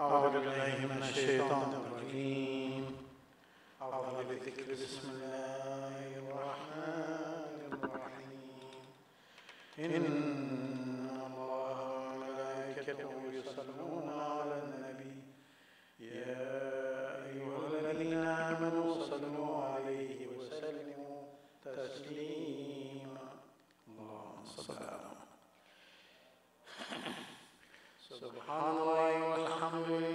أعوذ بالله من الشيطان الرجيم أعوذ بالذكر بسم الله الرحمن الرحيم إن الله وملائكته يصلون على النبي يا أيها الذين آمنوا صلوا عليه وسلموا تسليما اللهم صل على سبحان الله الله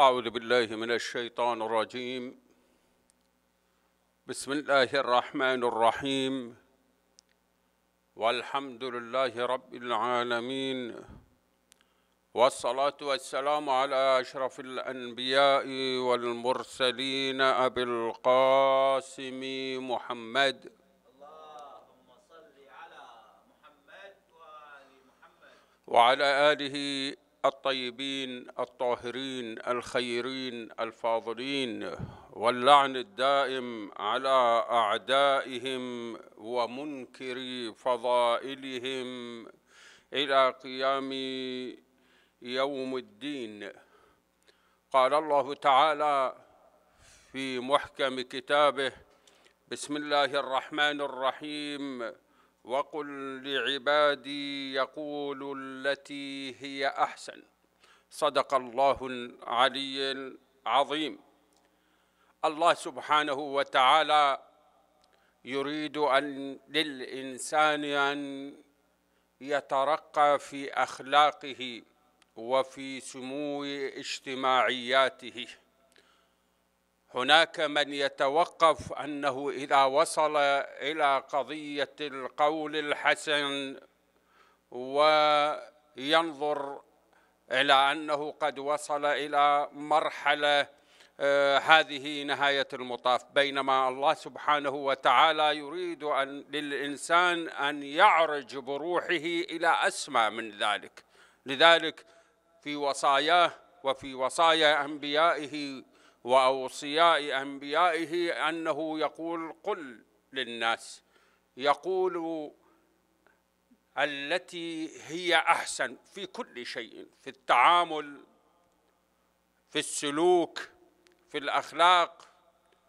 أعوذ بالله من الشيطان الرجيم بسم الله الرحمن الرحيم والحمد لله رب العالمين والصلاة والسلام على أشرف الأنبياء والمرسلين أبي القاسم محمد وعلى آله الطيبين الطاهرين الخيرين الفاضلين واللعن الدائم على اعدائهم ومنكر فضائلهم الى قيام يوم الدين قال الله تعالى في محكم كتابه بسم الله الرحمن الرحيم وقل لعبادي يقولوا التي هي احسن صدق الله العلي العظيم الله سبحانه وتعالى يريد أن للإنسان أن يترقى في أخلاقه وفي سمو اجتماعياته هناك من يتوقف أنه إذا وصل إلى قضية القول الحسن وينظر إلى أنه قد وصل إلى مرحلة آه، هذه نهاية المطاف بينما الله سبحانه وتعالى يريد أن للإنسان أن يعرج بروحه إلى أسمى من ذلك لذلك في وصاياه وفي وصايا أنبيائه وأوصياء أنبيائه أنه يقول قل للناس يقول التي هي احسن في كل شيء في التعامل في السلوك في الاخلاق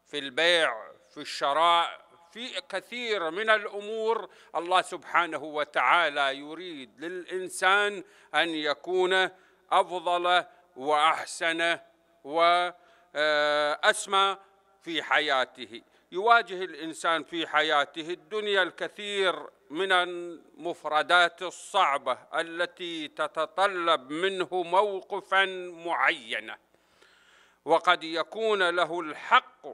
في البيع في الشراء في كثير من الامور الله سبحانه وتعالى يريد للانسان ان يكون افضل واحسن واسمى في حياته يواجه الانسان في حياته الدنيا الكثير من المفردات الصعبة التي تتطلب منه موقفا معينا وقد يكون له الحق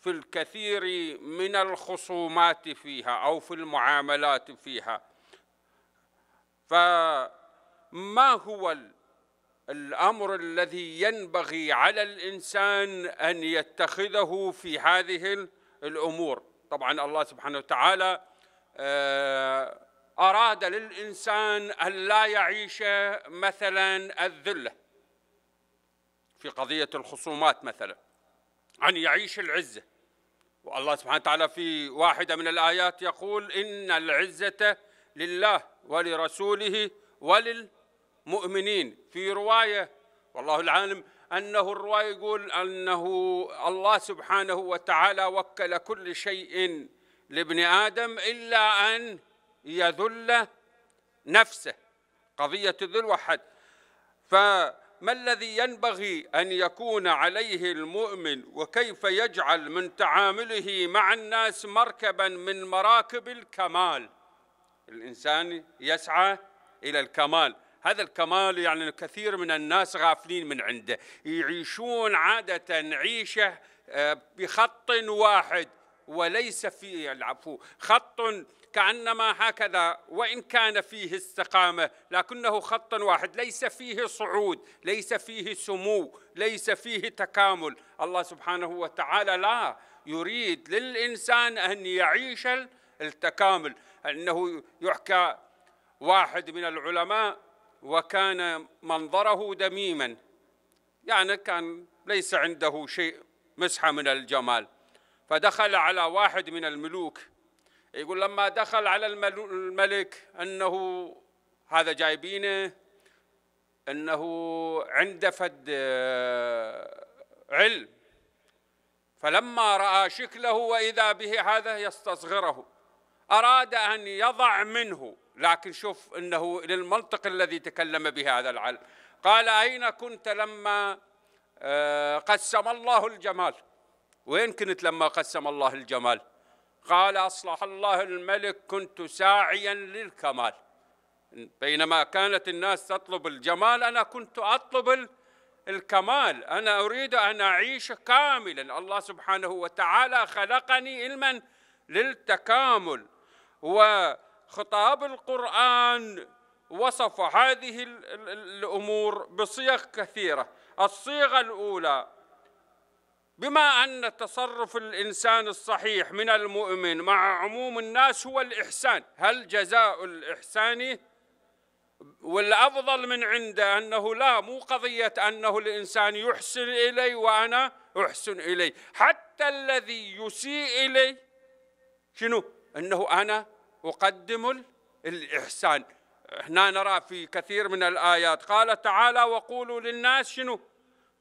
في الكثير من الخصومات فيها أو في المعاملات فيها فما هو الأمر الذي ينبغي على الإنسان أن يتخذه في هذه الأمور طبعا الله سبحانه وتعالى آه، أراد للإنسان أن لا يعيش مثلا الذلة في قضية الخصومات مثلا أن يعيش العزة والله سبحانه وتعالى في واحدة من الآيات يقول إن العزة لله ولرسوله وللمؤمنين في رواية والله العالم أنه الرواية يقول أنه الله سبحانه وتعالى وكل كل شيء لابن آدم إلا أن يذل نفسه قضية الذل وحد فما الذي ينبغي أن يكون عليه المؤمن وكيف يجعل من تعامله مع الناس مركبا من مراكب الكمال الإنسان يسعى إلى الكمال هذا الكمال يعني الكثير من الناس غافلين من عنده يعيشون عادة عيشة آه، بخط واحد وليس فيه العفو خط كأنما هكذا وإن كان فيه استقامة لكنه خط واحد ليس فيه صعود ليس فيه سمو ليس فيه تكامل الله سبحانه وتعالى لا يريد للإنسان أن يعيش التكامل أنه يحكى واحد من العلماء وكان منظره دميما يعني كان ليس عنده شيء مسحة من الجمال فدخل على واحد من الملوك يقول لما دخل على الملك انه هذا جايبينه انه عنده فد آه، علم فلما راى شكله واذا به هذا يستصغره اراد ان يضع منه لكن شوف انه للمنطق الذي تكلم به هذا العلم قال اين كنت لما آه، قسم الله الجمال وين كنت لما قسم الله الجمال قال أصلح الله الملك كنت ساعيا للكمال بينما كانت الناس تطلب الجمال أنا كنت أطلب الكمال أنا أريد أن أعيش كاملا الله سبحانه وتعالى خلقني علما للتكامل وخطاب القرآن وصف هذه الأمور بصيغ كثيرة الصيغة الأولى بما أن تصرف الإنسان الصحيح من المؤمن مع عموم الناس هو الإحسان هل جزاء الإحسان والأفضل من عنده أنه لا مو قضية أنه الإنسان يحسن إلي وأنا أحسن إلي حتى الذي يسيء إلي شنو أنه أنا أقدم الإحسان هنا نرى في كثير من الآيات قال تعالى وقولوا للناس شنو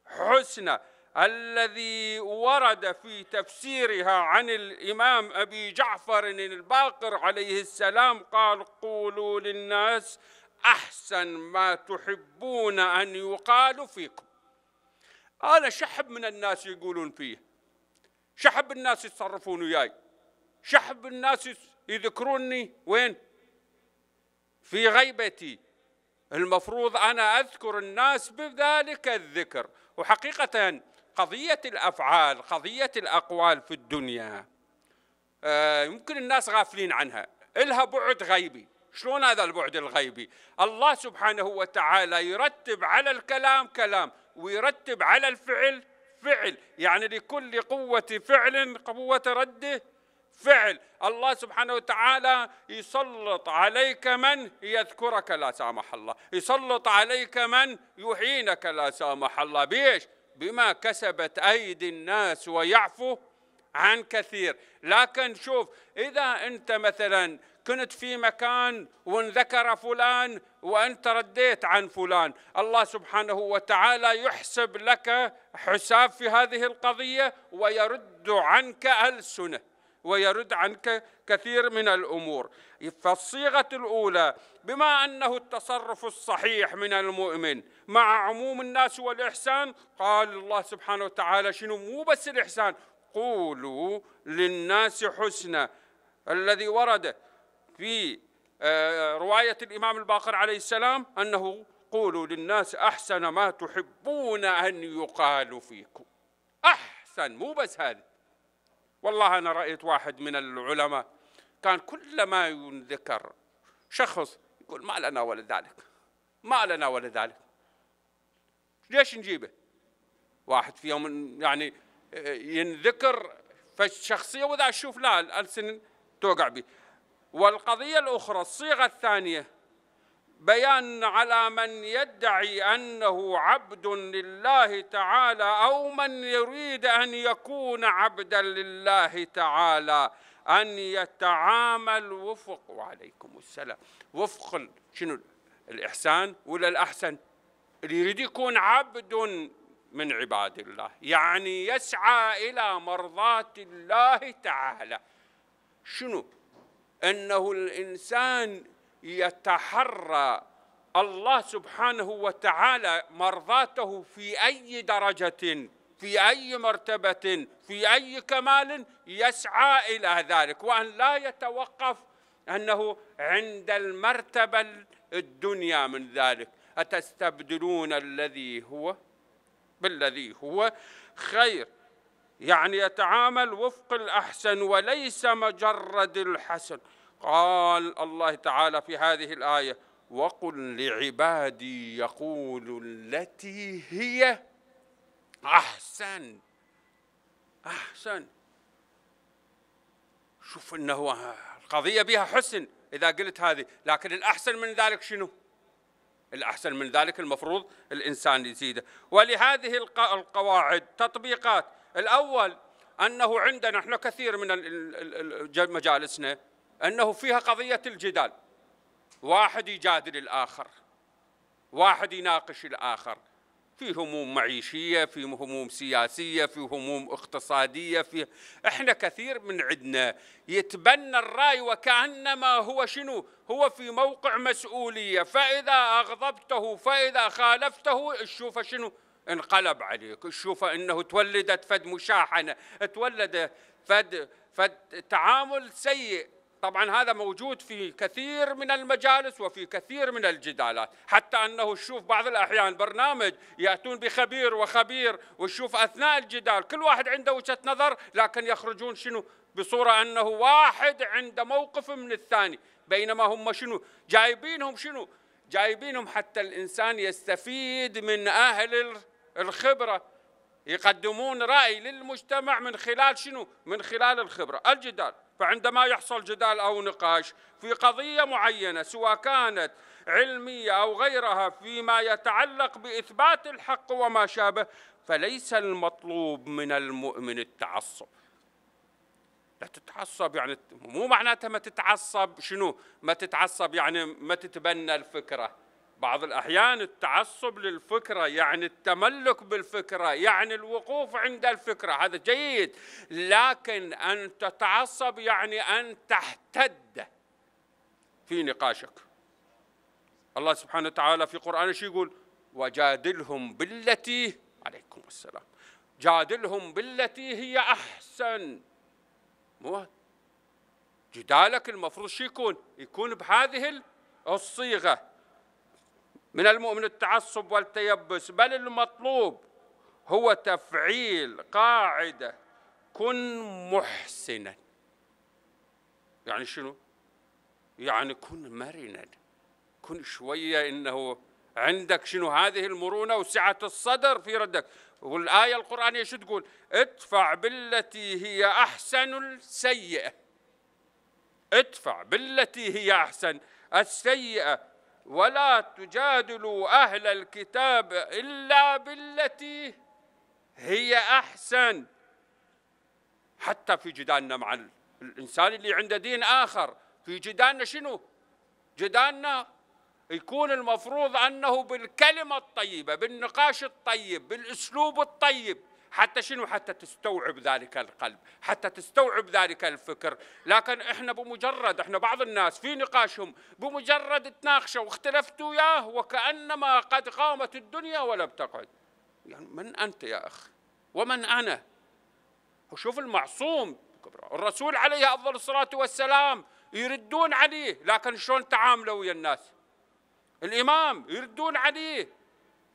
حسنًا الذي ورد في تفسيرها عن الإمام أبي جعفر الباقر عليه السلام قال قولوا للناس أحسن ما تحبون أن يقال فيكم أنا شحب من الناس يقولون فيه شحب الناس يتصرفون وياي شحب الناس يذكروني وين في غيبتي المفروض أنا أذكر الناس بذلك الذكر وحقيقة قضية الأفعال قضية الأقوال في الدنيا آه، يمكن الناس غافلين عنها إلها بعد غيبي شلون هذا البعد الغيبي الله سبحانه وتعالى يرتب على الكلام كلام ويرتب على الفعل فعل يعني لكل قوة فعل قوة رده فعل الله سبحانه وتعالى يسلط عليك من يذكرك لا سامح الله يسلط عليك من يعينك لا سامح الله بيش بما كسبت أيدي الناس ويعفو عن كثير لكن شوف إذا أنت مثلا كنت في مكان وانذكر فلان وأنت رديت عن فلان الله سبحانه وتعالى يحسب لك حساب في هذه القضية ويرد عنك ألسنه ويرد عنك كثير من الأمور فالصيغة الأولى بما أنه التصرف الصحيح من المؤمن مع عموم الناس والإحسان قال الله سبحانه وتعالى شنو مو بس الإحسان قولوا للناس حسنا الذي ورد في آه، رواية الإمام الباقر عليه السلام أنه قولوا للناس أحسن ما تحبون أن يقال فيكم أحسن مو بس هذا والله أنا رأيت واحد من العلماء كان كل ما ينذكر شخص يقول ما لنا ولا ذلك ما لنا ولا ذلك ليش نجيبه واحد في يوم يعني آه، ينذكر فالشخصية وإذا أشوف لا الألسن توقع به والقضية الأخرى الصيغة الثانية بيان على من يدعي انه عبد لله تعالى او من يريد ان يكون عبدا لله تعالى ان يتعامل وفق وعليكم السلام وفق شنو الاحسان ولا الاحسن اللي يريد يكون عبد من عباد الله يعني يسعى الى مرضاه الله تعالى شنو انه الانسان يتحرى الله سبحانه وتعالى مرضاته في أي درجة في أي مرتبة في أي كمال يسعى إلى ذلك وأن لا يتوقف أنه عند المرتبة الدنيا من ذلك أتستبدلون الذي هو بالذي هو خير يعني يتعامل وفق الأحسن وليس مجرد الحسن قال الله تعالى في هذه الآية وقل لعبادي يقول التي هي أحسن أحسن شوف أنه القضية بها حسن إذا قلت هذه لكن الأحسن من ذلك شنو الأحسن من ذلك المفروض الإنسان يزيده ولهذه القواعد تطبيقات الأول أنه عندنا احنا كثير من مجالسنا أنه فيها قضية الجدال واحد يجادل الآخر واحد يناقش الآخر في هموم معيشية في هموم سياسية في هموم اقتصادية في احنا كثير من عندنا يتبنى الرأي وكأنما هو شنو هو في موقع مسؤولية فإذا أغضبته فإذا خالفته تشوفه شنو انقلب عليك تشوفه أنه تولدت فد مشاحنة تولد فد, فد تعامل سيء طبعا هذا موجود في كثير من المجالس وفي كثير من الجدالات حتى أنه تشوف بعض الأحيان برنامج يأتون بخبير وخبير وتشوف أثناء الجدال كل واحد عنده وجهة نظر لكن يخرجون شنو بصورة أنه واحد عنده موقف من الثاني بينما هم شنو جايبينهم شنو جايبينهم حتى الإنسان يستفيد من أهل الخبرة يقدمون رأي للمجتمع من خلال شنو؟ من خلال الخبرة الجدال فعندما يحصل جدال أو نقاش في قضية معينة سواء كانت علمية أو غيرها فيما يتعلق بإثبات الحق وما شابه فليس المطلوب من المؤمن التعصب لا تتعصب يعني مو معناتها ما تتعصب شنو ما تتعصب يعني ما تتبنى الفكره بعض الأحيان التعصب للفكرة يعني التملك بالفكرة يعني الوقوف عند الفكرة هذا جيد لكن أن تتعصب يعني أن تحتد في نقاشك الله سبحانه وتعالى في قرآن شو يقول وجادلهم بالتي عليكم السلام جادلهم بالتي هي أحسن مو جدالك المفروض شو يكون يكون بهذه الصيغة من المؤمن التعصب والتيبس بل المطلوب هو تفعيل قاعدة كن محسنا يعني شنو؟ يعني كن مرنا كن شوية إنه عندك شنو هذه المرونة وسعة الصدر في ردك والآية القرآنية شو تقول ادفع بالتي هي أحسن السيئة ادفع بالتي هي أحسن السيئة ولا تجادلوا أهل الكتاب إلا بالتي هي أحسن حتى في جدالنا مع الإنسان اللي عنده دين آخر في جدالنا شنو؟ جدالنا يكون المفروض أنه بالكلمة الطيبة بالنقاش الطيب بالأسلوب الطيب حتى شنو حتى تستوعب ذلك القلب حتى تستوعب ذلك الفكر لكن احنا بمجرد احنا بعض الناس في نقاشهم بمجرد تناقشوا واختلفتوا وياه وكأنما قد قامت الدنيا ولم تقعد يعني من أنت يا أخي ومن أنا وشوف المعصوم الرسول عليه أفضل الصلاة والسلام يردون عليه لكن شلون تعاملوا ويا الناس الإمام يردون عليه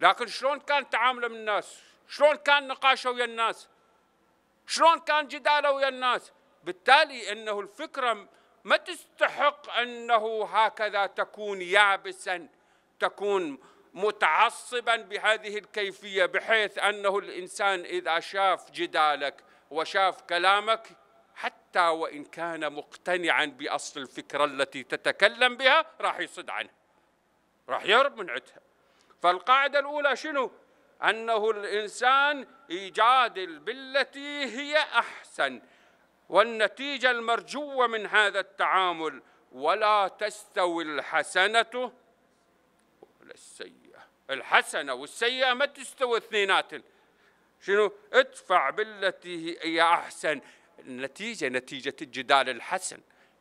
لكن شلون كان تعامله من الناس شلون كان نقاشه ويا الناس شلون كان جداله ويا الناس بالتالي انه الفكره ما تستحق انه هكذا تكون يابسا تكون متعصبا بهذه الكيفيه بحيث انه الانسان اذا شاف جدالك وشاف كلامك حتى وان كان مقتنعا باصل الفكره التي تتكلم بها راح يصد عنها راح يهرب من عندها فالقاعده الاولى شنو أنه الإنسان يجادل بالتي هي أحسن والنتيجة المرجوة من هذا التعامل ولا تستوي الحسنة ولا السيئة الحسنة والسيئة ما تستوي اثنيناتن شنو ادفع بالتي هي أحسن النتيجة نتيجة الجدال الحسن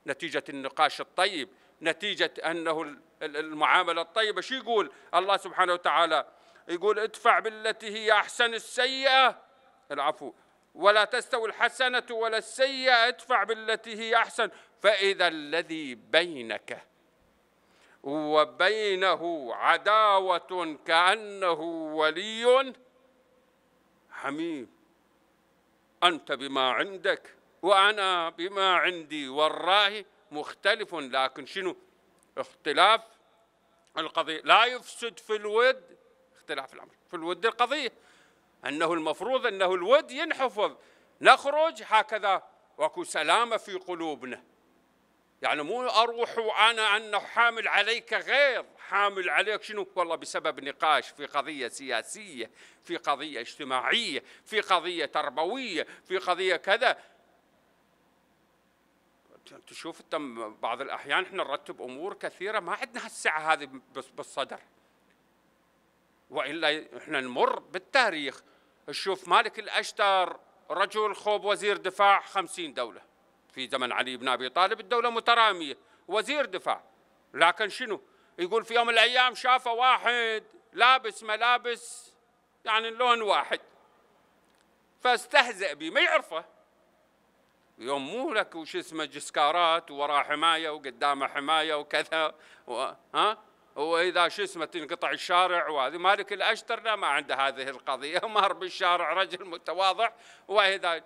نتيجة النقاش الطيب نتيجة أنه المعاملة الطيبة شو يقول الله سبحانه وتعالى يقول ادفع بالتي هي أحسن السيئة العفو ولا تستوي الحسنة ولا السيئة ادفع بالتي هي أحسن فإذا الذي بينك وبينه عداوة كأنه ولي حميم أنت بما عندك وأنا بما عندي والراهي مختلف لكن شنو اختلاف القضية لا يفسد في الود اختلاف في الامر في الود القضيه انه المفروض انه الود ينحفظ نخرج هكذا واكو سلامه في قلوبنا يعني مو اروح وانا انه حامل عليك غير حامل عليك شنو والله بسبب نقاش في قضيه سياسيه في قضيه اجتماعيه في قضيه تربويه في قضيه كذا تشوف بعض الاحيان احنا نرتب امور كثيره ما عندنا هالسعه هذه بالصدر والا احنا نمر بالتاريخ نشوف مالك الاشتر رجل خوب وزير دفاع خمسين دولة في زمن علي بن أبي طالب الدولة مترامية وزير دفاع لكن شنو يقول في يوم من الأيام شافه واحد لابس ملابس يعني لون واحد فاستهزأ به ما يعرفه يوم مو لك وش اسمه جسكارات ووراه حماية وقدامه حماية وكذا و... ها هو اذا شو اسمه تنقطع الشارع وهذه مالك الاشتر لا ما عنده هذه القضيه مهر بالشارع رجل متواضع واذا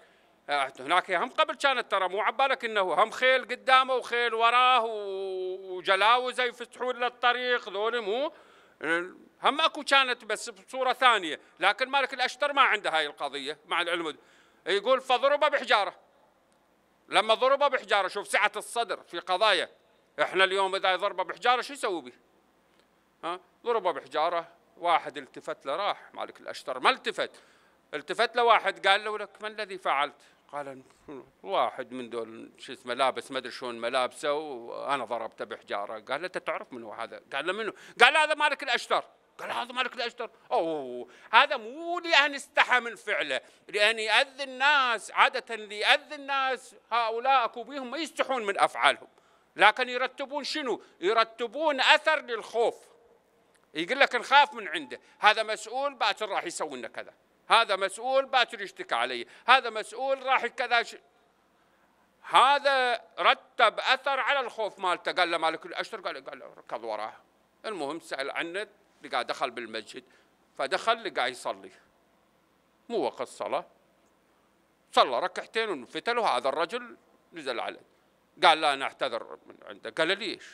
هناك هم قبل كانت ترى مو عبالك انه هم خيل قدامه وخيل وراه وجلاوزه يفتحون له الطريق ذول مو هم اكو كانت بس بصوره ثانيه لكن مالك الاشتر ما عنده هاي القضيه مع العلم يقول فضربه بحجاره لما ضربه بحجاره شوف سعه الصدر في قضايا احنا اليوم اذا ضربه بحجاره شو يسوي به؟ ها ضربه بحجاره واحد التفت له راح مالك الاشتر ما التفت التفت له واحد قال له لك ما الذي فعلت؟ قال واحد من دول شو اسمه لابس ما ادري شلون ملابسه وانا ضربته بحجاره قال له انت تعرف من هو هذا؟ قال له منو؟ قال هذا مالك الاشتر قال هذا مالك الاشتر اوه هذا مو لان استحى من فعله لان ياذي الناس عاده اللي ياذي الناس هؤلاء اكو بيهم ما يستحون من افعالهم لكن يرتبون شنو؟ يرتبون اثر للخوف يقول لك نخاف من عنده هذا مسؤول باكر راح يسوي لنا كذا هذا مسؤول باكر يشتكى علي هذا مسؤول راح كذا ش... هذا رتب اثر على الخوف مالته قال له مالك الاشتر قال قال ركض وراه المهم سال عنه لقى دخل بالمسجد فدخل لقى يصلي مو وقت صلاه صلى ركعتين وانفتل وهذا الرجل نزل عليه قال لا انا اعتذر من عنده قال ليش؟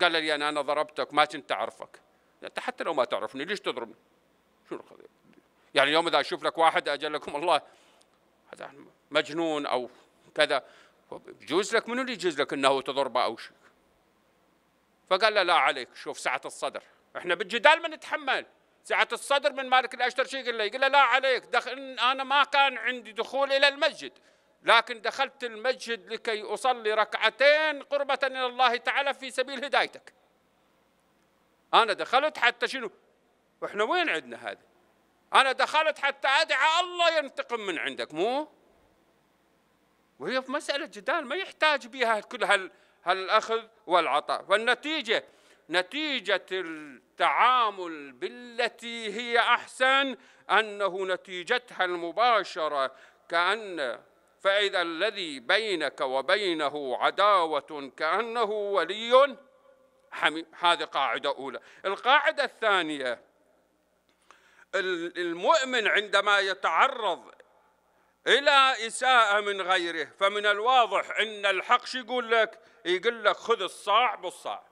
قال لي انا انا ضربتك ما كنت اعرفك انت حتى لو ما تعرفني ليش تضربني شو القضيه يعني اليوم اذا اشوف لك واحد اجلكم الله هذا مجنون او كذا يجوز لك منو اللي يجوز لك انه تضربه او شيء فقال له لا عليك شوف سعه الصدر احنا بالجدال ما نتحمل سعة الصدر من مالك الأشتر شيء قال له يقول له لا عليك دخل أنا ما كان عندي دخول إلى المسجد لكن دخلت المسجد لكي أصلي ركعتين قربة إلى الله تعالى في سبيل هدايتك انا دخلت حتى شنو؟ احنا وين عندنا هذا؟ انا دخلت حتى ادعى الله ينتقم من عندك مو؟ وهي في مساله جدال ما يحتاج بها كل هال هالاخذ والعطاء، فالنتيجه نتيجه التعامل بالتي هي احسن انه نتيجتها المباشره كان فاذا الذي بينك وبينه عداوه كانه ولي حميم هذه قاعدة أولى القاعدة الثانية المؤمن عندما يتعرض إلى إساءة من غيره فمن الواضح أن الحق شو يقول لك يقول لك خذ الصاع بالصاع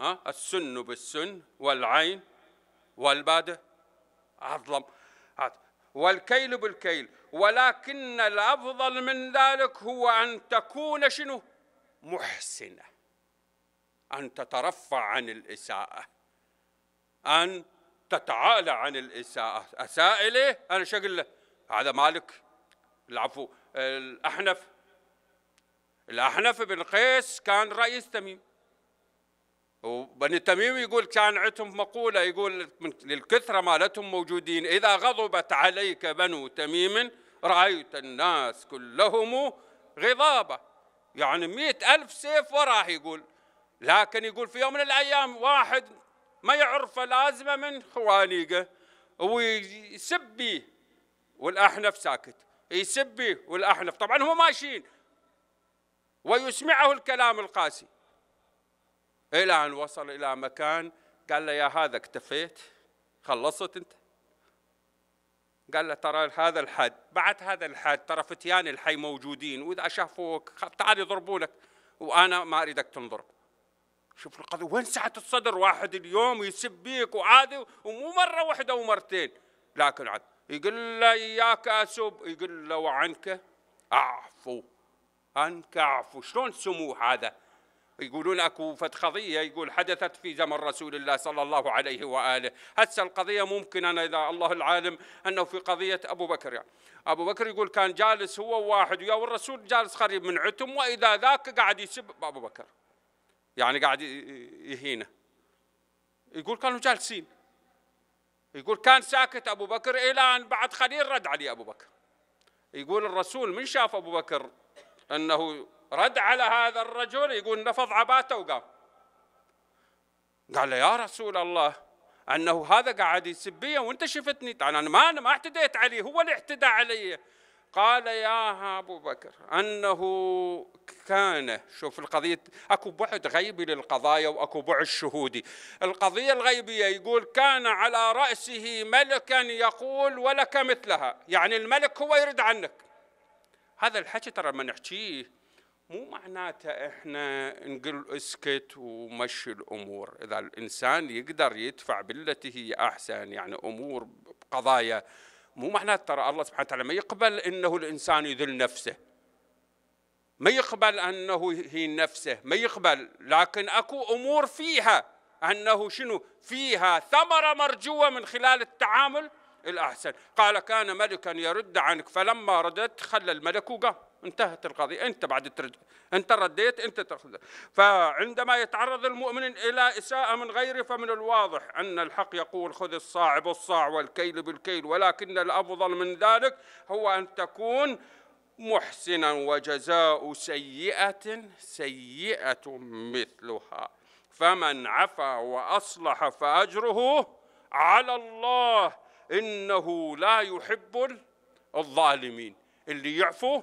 ها السن بالسن والعين والبادة أظلم والكيل بالكيل ولكن الأفضل من ذلك هو أن تكون شنو محسنة أن تترفع عن الإساءة أن تتعالى عن الإساءة أساء إليه أنا له هذا مالك العفو الأحنف الأحنف بن قيس كان رئيس تميم وبني تميم يقول كان عندهم مقولة يقول من للكثرة مالتهم موجودين إذا غضبت عليك بنو تميم رأيت الناس كلهم غضابة يعني مئة ألف سيف وراه يقول لكن يقول في يوم من الايام واحد ما يعرفه لازمه من خوانيقه ويسبي والاحنف ساكت يسبي والاحنف طبعا هم ماشيين ويسمعه الكلام القاسي الى ان وصل الى مكان قال له يا هذا اكتفيت خلصت انت قال له ترى هذا الحد بعد هذا الحد ترى فتيان الحي موجودين واذا شافوك تعال يضربونك وانا ما اريدك تنضرب شوف القضيه وين سعه الصدر واحد اليوم يسب بيك وعادي ومو مره واحده ومرتين لكن عاد يقول له اياك اسب يقول له وعنك اعفو عنك اعفو شلون سموه هذا؟ يقولون اكو فت قضيه يقول حدثت في زمن رسول الله صلى الله عليه واله، هسه القضيه ممكن انا اذا الله العالم انه في قضيه ابو بكر يعني. ابو بكر يقول كان جالس هو واحد ويا والرسول جالس قريب من عتم واذا ذاك قاعد يسب ابو بكر. يعني قاعد يهينه يقول كانوا جالسين يقول كان ساكت ابو بكر الى ان بعد خليل رد عليه ابو بكر يقول الرسول من شاف ابو بكر انه رد على هذا الرجل يقول نفض عباته وقام قال له يا رسول الله انه هذا قاعد يسبيه وانت شفتني انا ما انا ما اعتديت عليه هو اللي اعتدى علي قال يا أبو بكر أنه كان شوف القضية أكو بعد غيبي للقضايا وأكو بعد شهودي القضية الغيبية يقول كان على رأسه ملكا يقول ولك مثلها يعني الملك هو يرد عنك هذا الحكي ترى ما نحكيه مو معناته احنا نقول اسكت ومشي الامور، اذا الانسان يقدر يدفع بالتي هي احسن يعني امور قضايا مو معناته ترى الله سبحانه وتعالى ما يقبل انه الانسان يذل نفسه ما يقبل انه هي نفسه ما يقبل لكن اكو امور فيها انه شنو فيها ثمره مرجوه من خلال التعامل الاحسن قال كان ملكا يرد عنك فلما ردت خلى الملك وقام انتهت القضية أنت بعد ترد أنت رديت أنت تأخذ فعندما يتعرض المؤمن إلى إساءة من غيره فمن الواضح أن الحق يقول خذ الصاع بالصاع والكيل بالكيل ولكن الأفضل من ذلك هو أن تكون محسنا وجزاء سيئة سيئة مثلها فمن عفا وأصلح فأجره على الله إنه لا يحب الظالمين اللي يعفو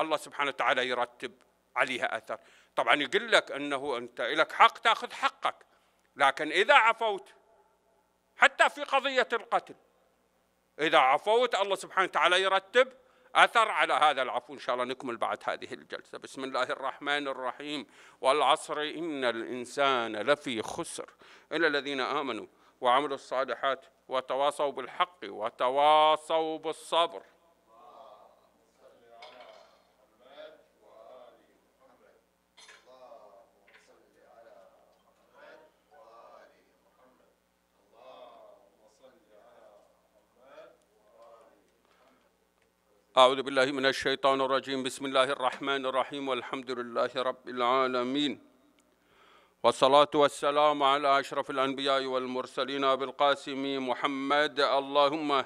الله سبحانه وتعالى يرتب عليها أثر طبعا يقول لك أنه أنت لك حق تأخذ حقك لكن إذا عفوت حتى في قضية القتل إذا عفوت الله سبحانه وتعالى يرتب أثر على هذا العفو إن شاء الله نكمل بعد هذه الجلسة بسم الله الرحمن الرحيم والعصر إن الإنسان لفي خسر إلا الذين آمنوا وعملوا الصالحات وتواصوا بالحق وتواصوا بالصبر أعوذ بالله من الشيطان الرجيم بسم الله الرحمن الرحيم والحمد لله رب العالمين والصلاة والسلام على أشرف الأنبياء والمرسلين بالقاسم محمد اللهم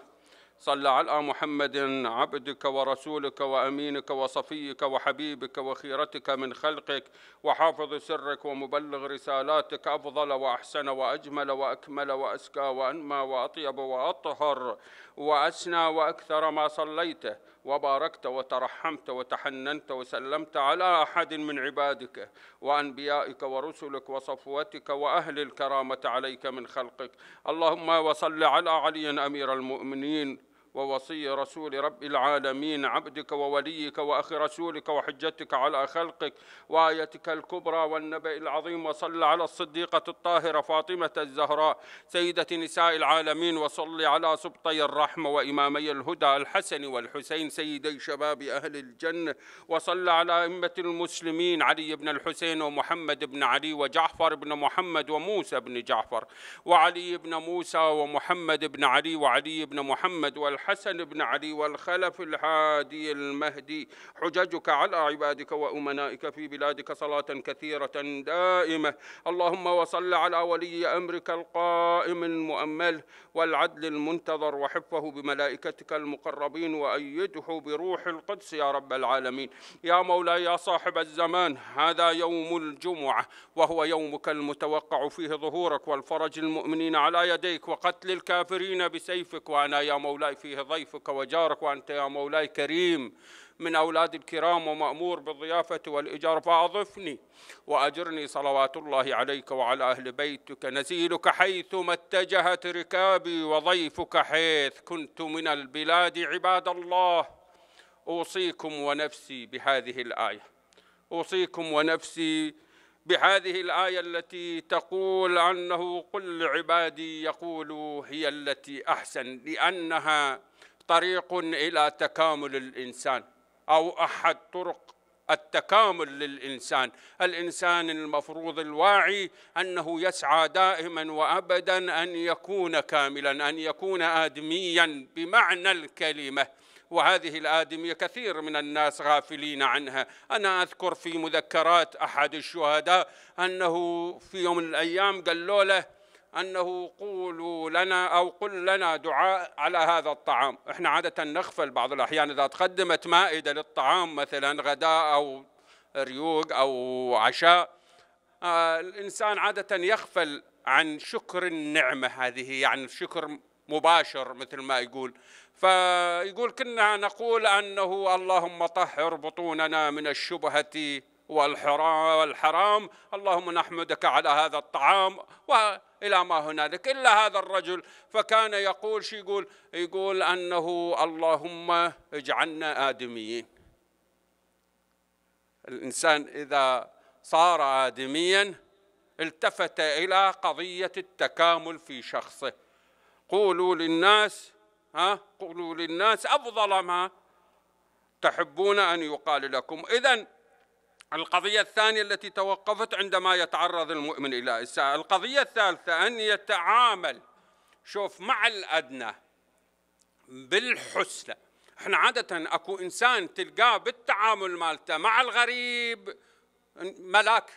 صل على محمد عبدك ورسولك وامينك وصفيك وحبيبك وخيرتك من خلقك وحافظ سرك ومبلغ رسالاتك افضل واحسن واجمل واكمل وازكى وانمى واطيب واطهر واسنى واكثر ما صليته وباركت وترحمت وتحننت وسلمت على احد من عبادك وانبيائك ورسلك وصفوتك واهل الكرامه عليك من خلقك اللهم وصل على علي امير المؤمنين ووصي رسول رب العالمين عبدك ووليك وأخ رسولك وحجتك على خلقك وآيتك الكبرى والنبأ العظيم وصل على الصديقة الطاهرة فاطمة الزهراء سيدة نساء العالمين وصل على سبطي الرحمة وإمامي الهدى الحسن والحسين سيدي شباب أهل الجنة وصل على أئمة المسلمين علي بن الحسين ومحمد بن علي وجعفر بن محمد وموسى بن جعفر وعلي بن موسى ومحمد بن علي وعلي بن محمد والحسن الحسن بن علي والخلف الحادي المهدي حججك على عبادك وأمنائك في بلادك صلاة كثيرة دائمة اللهم وصل على ولي أمرك القائم المؤمل والعدل المنتظر وحفه بملائكتك المقربين وأيده بروح القدس يا رب العالمين يا مولاي يا صاحب الزمان هذا يوم الجمعة وهو يومك المتوقع فيه ظهورك والفرج المؤمنين على يديك وقتل الكافرين بسيفك وأنا يا مولاي في فيه ضيفك وجارك وأنت يا مولاي كريم من أولاد الكرام ومأمور بالضيافة والإجار فأضفني وأجرني صلوات الله عليك وعلى أهل بيتك نزيلك حيثما اتجهت ركابي وضيفك حيث كنت من البلاد عباد الله أوصيكم ونفسي بهذه الآية أوصيكم ونفسي بهذه الآية التي تقول أنه قل لعبادي يقولوا هي التي أحسن لأنها طريق إلى تكامل الإنسان أو أحد طرق التكامل للإنسان الإنسان المفروض الواعي أنه يسعى دائما وأبدا أن يكون كاملا أن يكون آدميا بمعنى الكلمة وهذه الآدمية كثير من الناس غافلين عنها أنا أذكر في مذكرات أحد الشهداء أنه في يوم من الأيام قالوا له أنه قولوا لنا أو قل لنا دعاء على هذا الطعام إحنا عادة نغفل بعض الأحيان إذا تقدمت مائدة للطعام مثلا غداء أو ريوق أو عشاء آه الإنسان عادة يغفل عن شكر النعمة هذه يعني شكر مباشر مثل ما يقول فيقول كنا نقول انه اللهم طهر بطوننا من الشبهه والحرام والحرام اللهم نحمدك على هذا الطعام والى ما هنالك الا هذا الرجل فكان يقول شو يقول يقول انه اللهم اجعلنا ادميين الانسان اذا صار ادميا التفت الى قضيه التكامل في شخصه قولوا للناس ها قولوا للناس أفضل ما تحبون أن يقال لكم إذا القضية الثانية التي توقفت عندما يتعرض المؤمن إلى إساءة القضية الثالثة أن يتعامل شوف مع الأدنى بالحسنى احنا عادة اكو انسان تلقاه بالتعامل مالته مع الغريب ملاك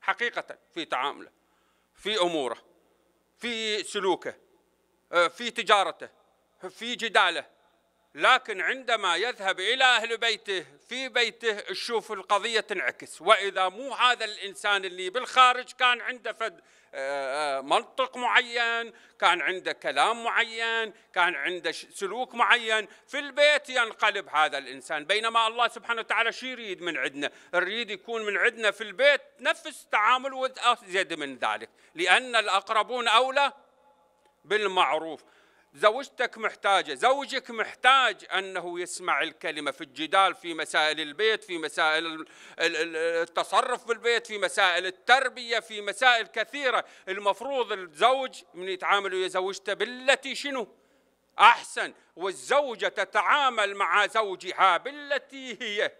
حقيقة في تعامله في اموره في سلوكه في تجارته في جداله لكن عندما يذهب إلى أهل بيته في بيته تشوف القضية تنعكس وإذا مو هذا الإنسان اللي بالخارج كان عنده فد آه، آه، منطق معين كان عنده كلام معين كان عنده سلوك معين في البيت ينقلب هذا الإنسان بينما الله سبحانه وتعالى شو يريد من عندنا يريد يكون من عندنا في البيت نفس تعامل وزيد من ذلك لأن الأقربون أولى بالمعروف زوجتك محتاجة زوجك محتاج أنه يسمع الكلمة في الجدال في مسائل البيت في مسائل التصرف في البيت في مسائل التربية في مسائل كثيرة المفروض الزوج من يتعامل ويا زوجته بالتي شنو أحسن والزوجة تتعامل مع زوجها بالتي هي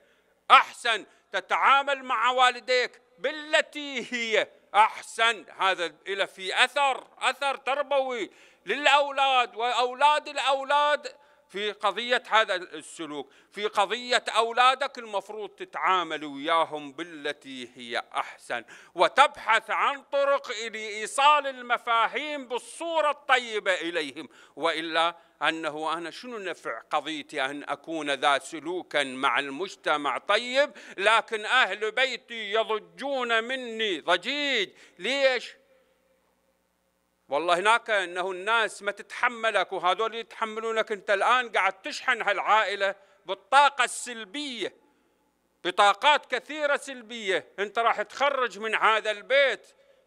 أحسن تتعامل مع والديك بالتي هي أحسن هذا إلى في أثر أثر تربوي للأولاد وأولاد الأولاد في قضية هذا السلوك في قضية أولادك المفروض تتعامل وياهم بالتي هي أحسن وتبحث عن طرق لإيصال المفاهيم بالصورة الطيبة إليهم وإلا أنه أنا شنو نفع قضيتي أن أكون ذا سلوكا مع المجتمع طيب لكن أهل بيتي يضجون مني ضجيج ليش؟ والله هناك انه الناس ما تتحملك وهذول يتحملونك انت الان قاعد تشحن هالعائله بالطاقه السلبيه بطاقات كثيره سلبيه انت راح تخرج من هذا البيت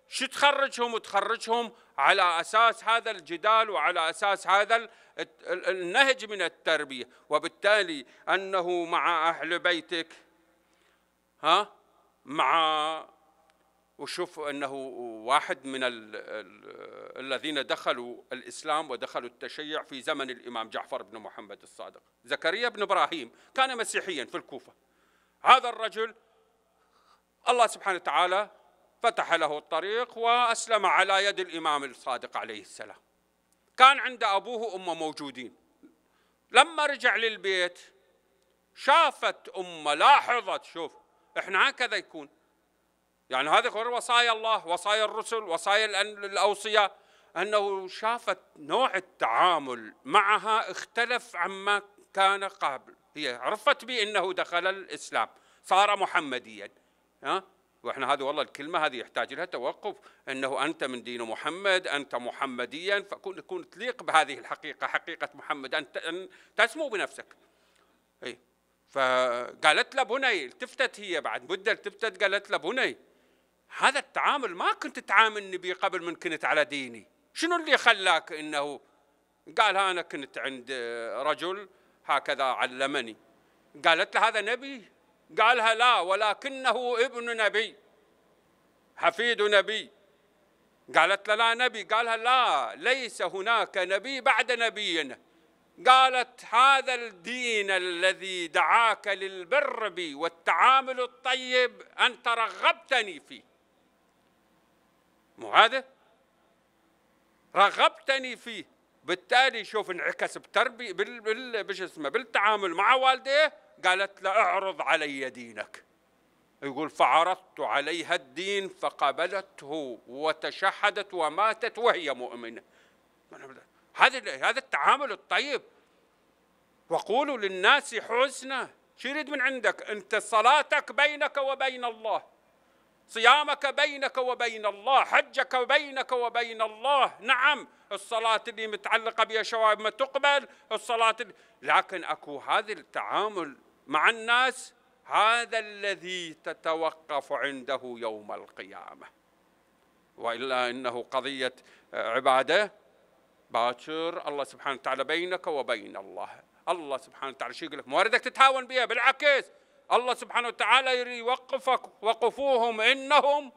شو تخرجهم وتخرجهم على اساس هذا الجدال وعلى اساس هذا النهج من التربيه وبالتالي انه مع اهل بيتك ها مع وشوف انه واحد من الذين دخلوا الاسلام ودخلوا التشيع في زمن الامام جعفر بن محمد الصادق زكريا بن ابراهيم كان مسيحيا في الكوفه هذا الرجل الله سبحانه وتعالى فتح له الطريق وأسلم على يد الإمام الصادق عليه السلام كان عند أبوه وأمه موجودين لما رجع للبيت شافت أمه لاحظت شوف إحنا هكذا يكون يعني هذه غير وصايا الله وصايا الرسل وصايا الأوصياء أنه شافت نوع التعامل معها اختلف عما كان قبل هي عرفت بأنه دخل الإسلام صار محمديا ها واحنا هذه والله الكلمه هذه يحتاج لها توقف انه انت من دين محمد انت محمديا فكون تكون تليق بهذه الحقيقه حقيقه محمد ان تسمو بنفسك اي فقالت له بني التفتت هي بعد مده التفتت قالت له بني هذا التعامل ما كنت تعاملني به قبل من كنت على ديني شنو اللي خلاك انه قال انا كنت عند رجل هكذا علمني قالت له هذا نبي قالها لا ولكنه ابن نبي حفيد نبي قالت له لا نبي قالها لا ليس هناك نبي بعد نبينا قالت هذا الدين الذي دعاك للبر بي والتعامل الطيب أنت رغبتني فيه مو هذا رغبتني فيه بالتالي شوف انعكس بتربي بال بال اسمه بالتعامل مع والديه قالت له اعرض علي دينك يقول فعرضت عليها الدين فقبلته وتشهدت وماتت وهي مؤمنه هذا هذا التعامل الطيب وقولوا للناس حسنا شو يريد من عندك انت صلاتك بينك وبين الله صيامك بينك وبين الله حجك بينك وبين الله نعم الصلاة اللي متعلقة بها شوائب ما تقبل الصلاة اللي... لكن أكو هذا التعامل مع الناس هذا الذي تتوقف عنده يوم القيامة وإلا إنه قضية آه، عبادة باكر الله سبحانه وتعالى بينك وبين الله الله سبحانه وتعالى شو يقول لك ما تتهاون بها بالعكس الله سبحانه وتعالى يوقفك وقفوهم انهم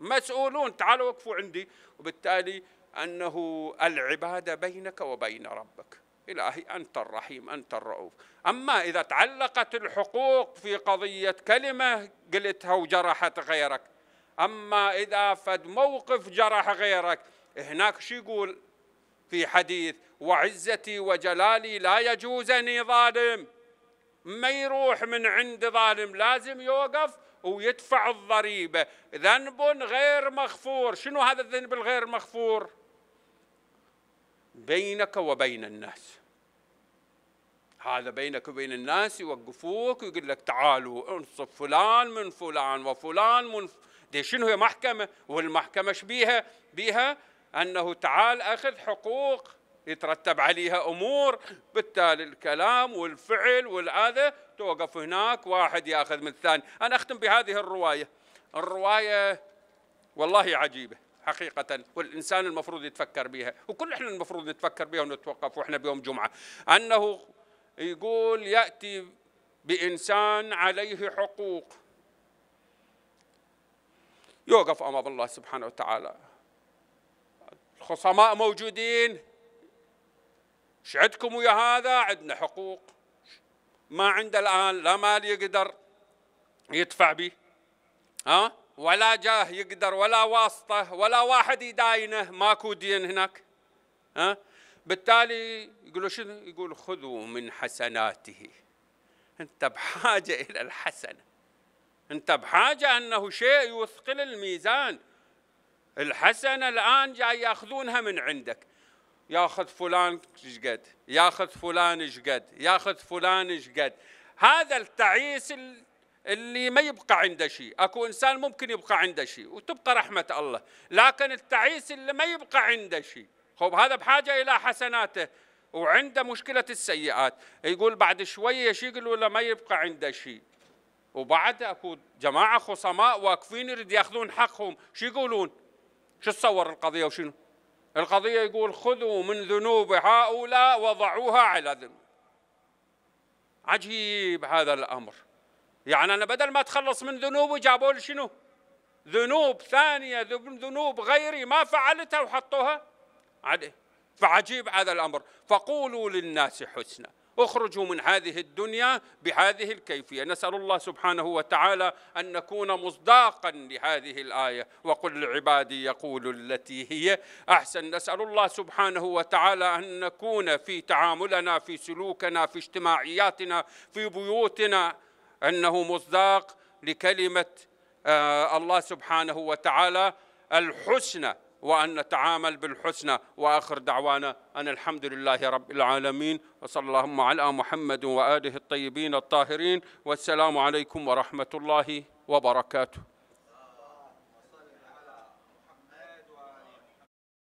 مسؤولون تعالوا وقفوا عندي وبالتالي انه العباده بينك وبين ربك إلهي أنت الرحيم أنت الرؤوف أما إذا تعلقت الحقوق في قضية كلمة قلتها وجرحت غيرك أما إذا فد موقف جرح غيرك هناك شو يقول في حديث وعزتي وجلالي لا يجوزني ظالم ما يروح من عند ظالم لازم يوقف ويدفع الضريبة ذنب غير مغفور شنو هذا الذنب الغير مغفور بينك وبين الناس هذا بينك وبين الناس يوقفوك ويقول لك تعالوا انصف فلان من فلان وفلان من دي شنو هي محكمة والمحكمة شبيها بها أنه تعال أخذ حقوق يترتب عليها أمور بالتالي الكلام والفعل والآذى توقف هناك واحد يأخذ من الثاني أنا أختم بهذه الرواية الرواية والله عجيبة حقيقة والإنسان المفروض يتفكر بها وكل إحنا المفروض نتفكر بها ونتوقف وإحنا بيوم جمعة أنه يقول يأتي بإنسان عليه حقوق يوقف أمام الله سبحانه وتعالى الخصماء موجودين ايش عندكم ويا هذا عندنا حقوق ما عنده الآن لا مال يقدر يدفع به ها ولا جاه يقدر ولا واسطة ولا واحد يداينه ماكو دين هناك ها بالتالي يقول له شنو؟ يقول خذوا من حسناته أنت بحاجة إلى الحسنة أنت بحاجة أنه شيء يثقل الميزان الحسنة الآن جاي يأخذونها من عندك ياخذ فلان شقد ياخذ فلان شقد ياخذ فلان شقد هذا التعيس اللي ما يبقى عنده شيء اكو انسان ممكن يبقى عنده شيء وتبقى رحمه الله لكن التعيس اللي ما يبقى عنده شيء خب هذا بحاجه الى حسناته وعنده مشكلة السيئات يقول بعد شوية شيء يقول ولا ما يبقى عنده شيء وبعد اكو جماعة خصماء واقفين يريد ياخذون حقهم شو يقولون شو تصور القضية وشنو القضية يقول خذوا من ذنوب هؤلاء وضعوها على ذنوب عجيب هذا الأمر يعني أنا بدل ما أتخلص من ذنوبي جابوا لي شنو ذنوب ثانية ذنوب غيري ما فعلتها وحطوها عليه فعجيب هذا الأمر فقولوا للناس حسنا اخرجوا من هذه الدنيا بهذه الكيفيه نسال الله سبحانه وتعالى ان نكون مصداقا لهذه الايه وقل لعبادي يقول التي هي احسن نسال الله سبحانه وتعالى ان نكون في تعاملنا في سلوكنا في اجتماعياتنا في بيوتنا انه مصداق لكلمه آه، الله سبحانه وتعالى الحسنى وأن نتعامل بالحسنى وآخر دعوانا أن الحمد لله رب العالمين وصلى اللهم على محمد وآله الطيبين الطاهرين والسلام عليكم ورحمة الله وبركاته